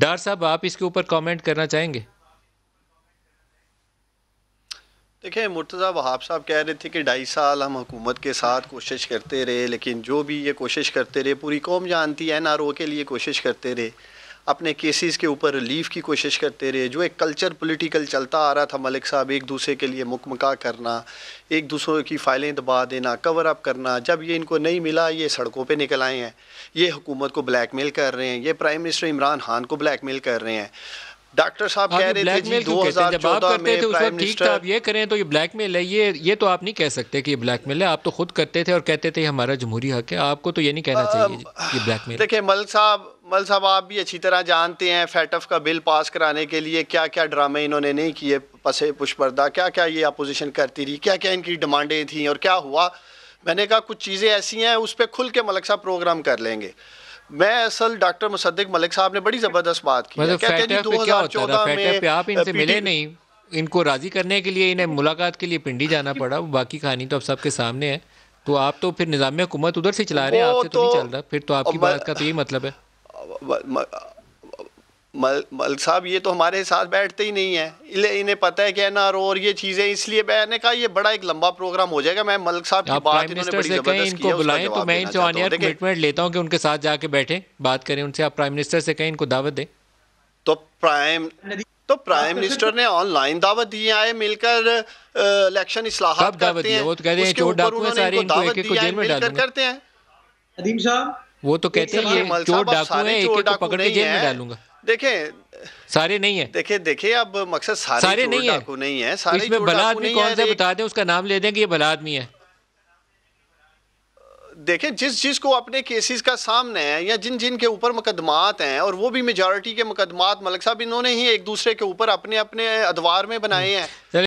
डार साहब आप इसके ऊपर कमेंट करना चाहेंगे देखिए मुर्तज़ा वहाब साहब कह रहे थे कि ढाई साल हम हुकूमत के साथ कोशिश करते रहे लेकिन जो भी ये कोशिश करते रहे पूरी कौम जानती है एन आर ओ के लिए कोशिश करते रहे अपने केसेस के ऊपर रिलीफ की कोशिश करते रहे जो एक कल्चर पॉलिटिकल चलता आ रहा था मलिक साहब एक दूसरे के लिए मुकमका करना एक दूसरे की फ़ाइलें दबा देना कवर अप करना जब ये इनको नहीं मिला ये सड़कों पे निकल आए हैं ये हुकूमत को ब्लैकमेल कर रहे हैं ये प्राइम मिनिस्टर इमरान खान को ब्लैकमेल कर रहे हैं डॉक्टर साहब हाँ, कह रहे थे जी 2014 में प्राइम मिनिस्टर आप ये करें तो ये ब्लैकमेल है ये ये तो आप नहीं कह सकते कि ये ब्लैकमेल है आप तो खुद करते थे और कहते थे हमारा जमहूरी हक है आपको तो ये नहीं कहना चाहिए ये ब्लैकमेल देखिए मलिक साहब मल साहब आप भी अच्छी तरह जानते हैं फैटफ का बिल पास कराने के लिए क्या क्या ड्रामे इन्होंने नहीं किए पसे पुष्पर्दा क्या क्या ये अपोजिशन करती रही क्या क्या इनकी डिमांडें थी और क्या हुआ मैंने कहा कुछ चीज़ें ऐसी हैं उस पर खुल के मलक साहब प्रोग्राम कर लेंगे मैं असल डॉक्टर मुसद्दिक मलिक साहब ने बड़ी ज़बरदस्त बात की मतलब क्या दो हज़ार चौदह में आप इनसे मिले नहीं इनको राज़ी करने के लिए इन्हें मुलाकात के लिए पिंडी जाना पड़ा बाकी कहानी तो अब सबके सामने है तो आप तो फिर निज़ाम हुकूमत उधर से चला रहे हैं आपसे तो, तो नहीं चल रहा फिर तो आपकी बात का तो यही मतलब है मल साहब ये तो हमारे साथ बैठते ही नहीं है इन्हें पता है कि एन आर और ये चीज़ें इसलिए मैंने कहा ये बड़ा एक लंबा प्रोग्राम हो जाएगा मैं मलक साहब की बात इन्होंने बड़ी जबरदस्त की बुलाएं तो मैं इनसे ऑन एयर कमिटमेंट लेता हूं कि उनके साथ जाके बैठे बात करें उनसे आप प्राइम मिनिस्टर से कहें इनको दावत दें तो प्राइम तो प्राइम मिनिस्टर ने ऑनलाइन दावत दी आए मिलकर इलेक्शन इस्लाहात करते हैं वो तो कह रहे हैं चोर डाकू सारे इनको एक एक को जेल में डाल करते हैं नदीम साहब वो तो कहते हैं ये चोर डाकू है एक एक तो पकड़ के जेल में डालूंगा देखे सारे नहीं है देखे देखे अब मकसद सारे, सारे नहीं है नहीं है सारे इसमें भला आदमी कौन से बता दें उसका नाम ले दें कि ये भला आदमी है देखें जिस जिस को अपने केसेस का सामने है या जिन जिन के ऊपर मुकदमात हैं और वो भी मेजॉरिटी के मुकदमात मलिक साहब इन्होंने ही एक दूसरे के ऊपर अपने अपने अदवार में बनाए हैं